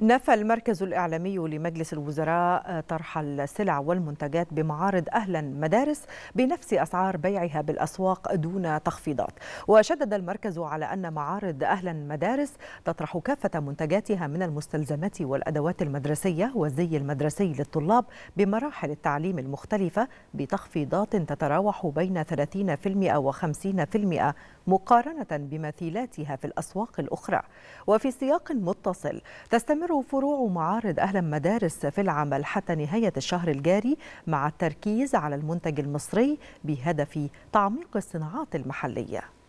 نفى المركز الإعلامي لمجلس الوزراء طرح السلع والمنتجات بمعارض أهلا مدارس بنفس أسعار بيعها بالأسواق دون تخفيضات وشدد المركز على أن معارض أهلا مدارس تطرح كافة منتجاتها من المستلزمات والأدوات المدرسية والزي المدرسي للطلاب بمراحل التعليم المختلفة بتخفيضات تتراوح بين 30% و50% مقارنة بمثيلاتها في الأسواق الأخرى وفي سياق متصل تستمر تستمر فروع معارض أهل المدارس في العمل حتى نهاية الشهر الجاري مع التركيز على المنتج المصري بهدف تعميق الصناعات المحلية